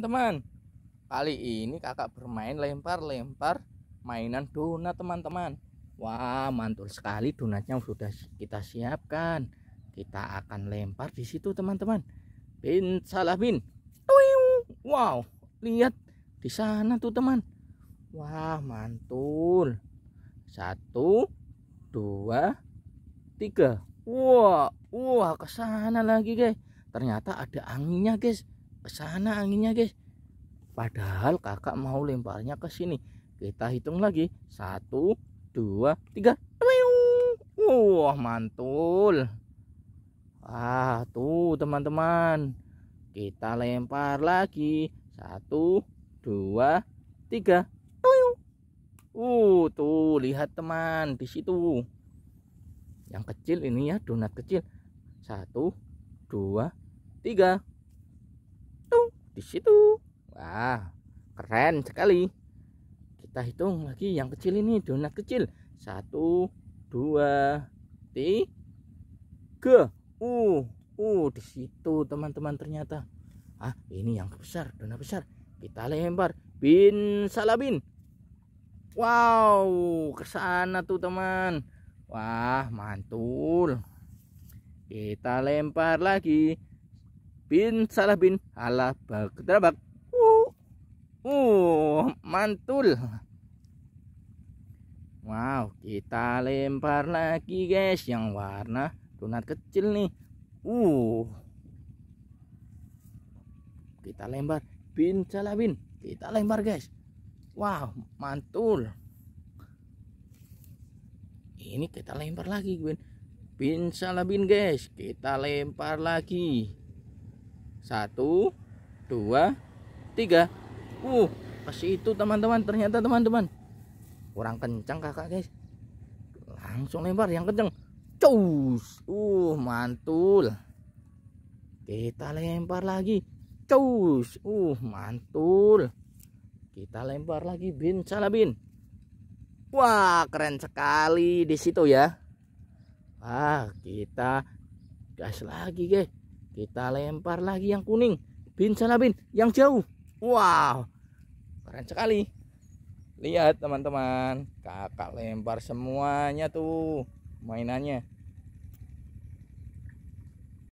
teman teman kali ini kakak bermain lempar-lempar mainan donat teman-teman wah mantul sekali donatnya sudah kita siapkan kita akan lempar di situ teman-teman bin salah bin wow lihat di sana tuh teman wah mantul satu dua tiga wah wah kesana lagi guys ternyata ada anginnya guys ke sana anginnya guys padahal kakak mau lemparnya ke sini kita hitung lagi satu dua tiga wah mantul ah tuh teman-teman kita lempar lagi satu dua tiga uh tuh lihat teman di situ yang kecil ini ya donat kecil satu dua tiga di situ wah keren sekali kita hitung lagi yang kecil ini donat kecil satu dua tiga uh uh di situ teman-teman ternyata ah ini yang besar donat besar kita lempar bin salabin wow ke sana tuh teman wah mantul kita lempar lagi bin Salah bin ala Terabak. Uh, uh, mantul. Wow, kita lempar lagi guys yang warna donat kecil nih. Uh. Kita lempar bin Salah bin. Kita lempar guys. Wow, mantul. Ini kita lempar lagi, Bin. Bin Salah bin guys, kita lempar lagi. Satu, dua, tiga. Uh, pas itu teman-teman, ternyata teman-teman. Kurang kencang kakak guys. Langsung lempar yang kencang. Cus. Uh, mantul. Kita lempar lagi. Cus. Uh, mantul. Kita lempar lagi bin salabin. Wah, keren sekali di situ ya. Wah, kita gas lagi guys kita lempar lagi yang kuning. Bin sana bin, yang jauh. Wow. Keren sekali. Lihat teman-teman, kakak lempar semuanya tuh mainannya.